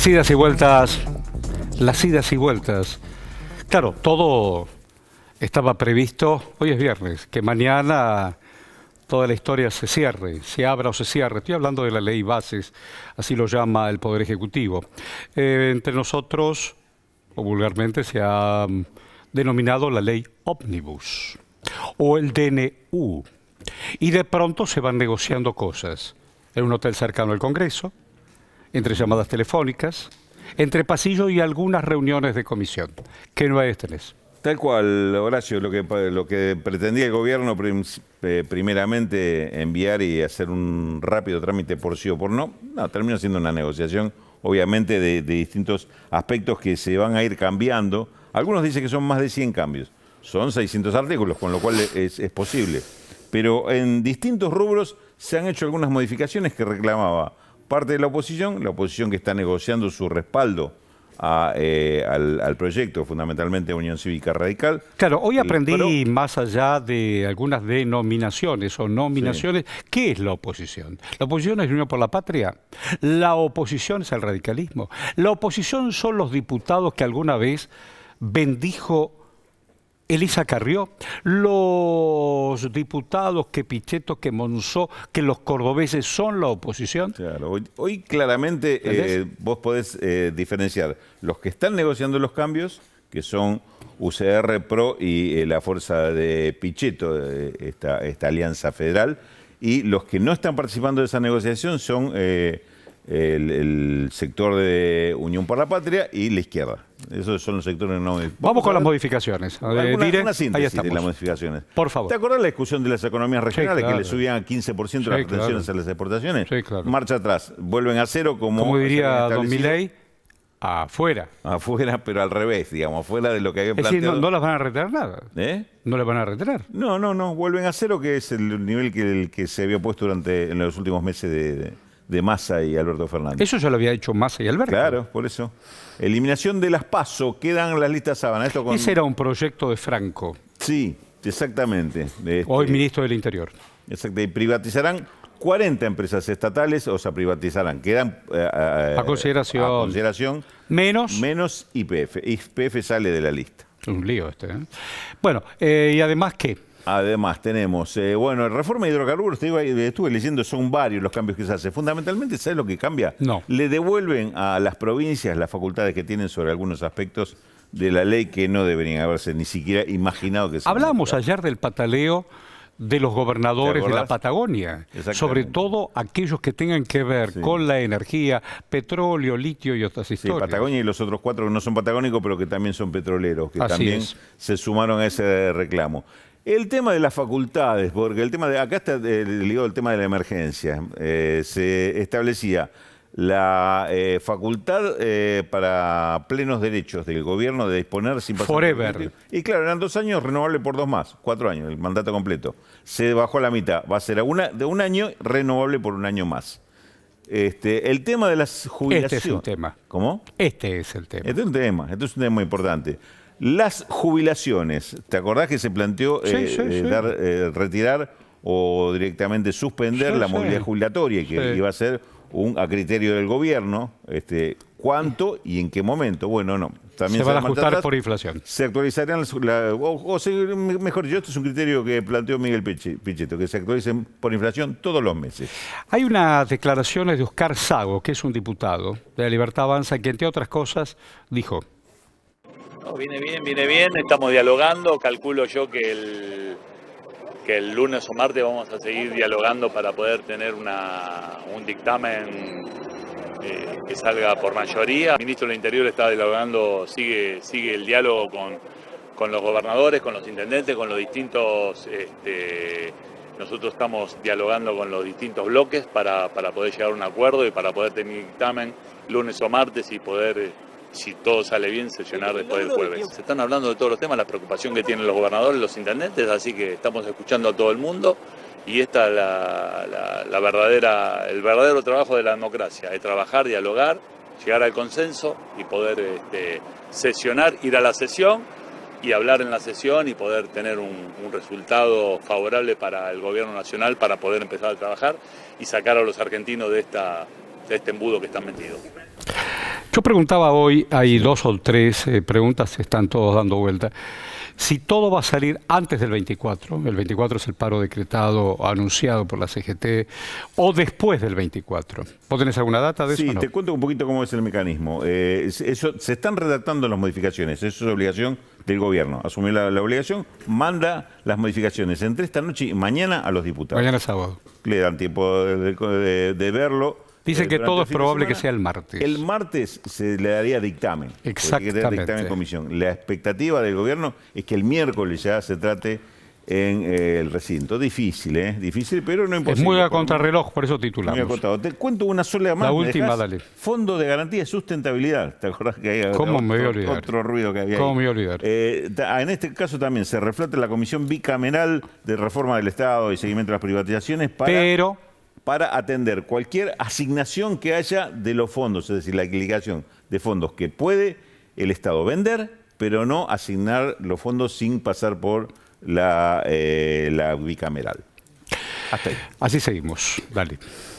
Las idas y vueltas, las idas y vueltas. Claro, todo estaba previsto, hoy es viernes, que mañana toda la historia se cierre, se abra o se cierre. Estoy hablando de la ley bases, así lo llama el Poder Ejecutivo. Eh, entre nosotros, o vulgarmente, se ha denominado la ley ómnibus o el DNU. Y de pronto se van negociando cosas. En un hotel cercano al Congreso, entre llamadas telefónicas, entre pasillo y algunas reuniones de comisión. ¿Qué es tenés? Tal cual, Horacio, lo que, pretendía el gobierno eh, primeramente enviar y hacer un rápido trámite por sí o por no, no terminó siendo una negociación, obviamente, de, distintos aspectos que se van a ir cambiando. Algunos dicen que son más de 100 cambios, son 600 artículos, con lo cual es posible. Pero en distintos rubros se han hecho algunas modificaciones que reclamaba parte de la oposición, la oposición que está negociando su respaldo eh, al, proyecto, fundamentalmente Unión Cívica Radical. Claro, hoy aprendí más allá de algunas denominaciones o nominaciones, ¿qué es la oposición? La oposición es Unión por la Patria, la oposición es el radicalismo, la oposición son los diputados que alguna vez bendijo Elisa Carrió, los diputados que Pichetto, que Monzó, que los cordobeses son la oposición. Claro, hoy, claramente eh, vos podés eh, diferenciar los que están negociando los cambios, que son UCR Pro y eh, la fuerza de Pichetto, esta, alianza federal, y los que no están participando de esa negociación son el, sector de Unión para la Patria y la izquierda. Esos son los sectores no Vamos con las modificaciones. Eh, síntesis las modificaciones. Por favor. ¿Te acordás la discusión de las economías regionales que le subían a 15% las pretensiones a las exportaciones? Marcha atrás, vuelven a cero como... Como diría Don Milei, afuera. Afuera, pero al revés, digamos, afuera de lo que había planteado. Es decir, no, las van a retener nada. ¿Eh? No las van a retener. No, no, no, vuelven a cero que es el nivel que, se había puesto durante en los últimos meses de de Massa y Alberto Fernández. Eso ya lo había hecho Massa y Alberto. Claro, por eso. Eliminación de las PASO, quedan las listas sábanas. Esto Ese era un proyecto de Franco. Sí, exactamente. De este- Hoy ministro del Interior. Exacto, y privatizarán 40 empresas estatales, o sea, privatizarán. Quedan eh, eh, a, consideración. consideración. Menos. Menos IPF. IPF sale de la lista. un lío este. ¿eh? Bueno, eh, y además, ¿qué? Además tenemos, eh, bueno, reforma de hidrocarburos, estuve leyendo, son varios los cambios que se hacen. Fundamentalmente, ¿sabes lo que cambia? No. Le devuelven a las provincias las facultades que tienen sobre algunos aspectos de la ley que no deberían haberse ni siquiera imaginado que se Hablamos ayer del pataleo de los gobernadores de la Patagonia, sobre todo aquellos que tengan que ver con la energía, petróleo, litio y otras historias. Sí, Patagonia y los otros cuatro que no son patagónicos, pero que también son petroleros, que también se sumaron a ese reclamo. El tema de las facultades, porque el tema de. Acá está eh, ligado el tema de la emergencia. Eh, se establecía la eh, facultad para plenos derechos del gobierno de disponer sin pasar. Forever. Y claro, eran dos años, renovable por dos más, cuatro años, el mandato completo. Se bajó a la mitad, va a ser de un año, renovable por un año más. Este, el tema de las jubilaciones. Este es un tema. ¿Cómo? Este es el tema. Este es un tema, este es un tema muy importante. Las jubilaciones, ¿te acordás que se planteó eh, eh, eh, retirar o directamente suspender la movilidad jubilatoria, que iba a ser un, a criterio del gobierno, este, cuánto y en qué momento? Bueno, no. se van a ajustar por inflación. Se actualizarían o, mejor dicho, esto es un criterio que planteó Miguel Pichetto, que se actualicen por inflación todos los meses. Hay unas declaraciones de Oscar Sago, que es un diputado de la Libertad Avanza, que entre otras cosas dijo, viene bien, viene bien, estamos dialogando, calculo yo que el, que el lunes o martes vamos a seguir dialogando para poder tener un dictamen eh, que salga por mayoría. El ministro del Interior está dialogando, sigue, sigue el diálogo con, los gobernadores, con los intendentes, con los distintos... Este, nosotros estamos dialogando con los distintos bloques para, para, poder llegar a un acuerdo y para poder tener dictamen lunes o martes y poder si todo sale bien, sesionar después del jueves. Se están hablando de todos los temas, la preocupación que tienen los gobernadores, los intendentes, así que estamos escuchando a todo el mundo y esta es la, verdadera, el verdadero trabajo de la democracia, es trabajar, dialogar, llegar al consenso y poder este, sesionar, ir a la sesión y hablar en la sesión y poder tener un, resultado favorable para el gobierno nacional para poder empezar a trabajar y sacar a los argentinos de, esta, de este embudo que están metidos. Yo preguntaba hoy, hay dos o tres eh, preguntas, están todos dando vuelta. Si todo va a salir antes del 24, el 24 es el paro decretado anunciado por la CGT, o después del 24. ¿Vos tenés alguna data de eso? Sí, te cuento un poquito cómo es el mecanismo. Eh, eso, se están redactando las modificaciones, eso es obligación del gobierno. Asumir la, obligación, manda las modificaciones entre esta noche y mañana a los diputados. Mañana sábado. Le dan tiempo de verlo Dice que todo es probable que sea el martes. El martes se le daría dictamen. Exactamente. Que dictamen comisión. La expectativa del gobierno es que el miércoles ya se trate en eh, el recinto. Difícil, ¿eh? Difícil, pero no imposible. Es muy a contrarreloj, por eso titulamos. Muy Te cuento una sola más. La última, dale. Fondo de garantía de sustentabilidad. ¿Te acordás que hay otro, ruido que había? ¿Cómo me eh, en este caso también se reflota la Comisión Bicameral de Reforma del Estado y Seguimiento de las Privatizaciones para... Pero para atender cualquier asignación que haya de los fondos, es decir, la obligación de fondos que puede el Estado vender, pero no asignar los fondos sin pasar por la, eh, la bicameral. Así seguimos. Dale.